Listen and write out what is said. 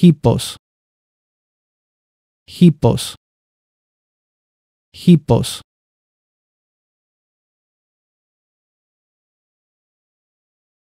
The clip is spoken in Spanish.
hipos, hipos, hipos.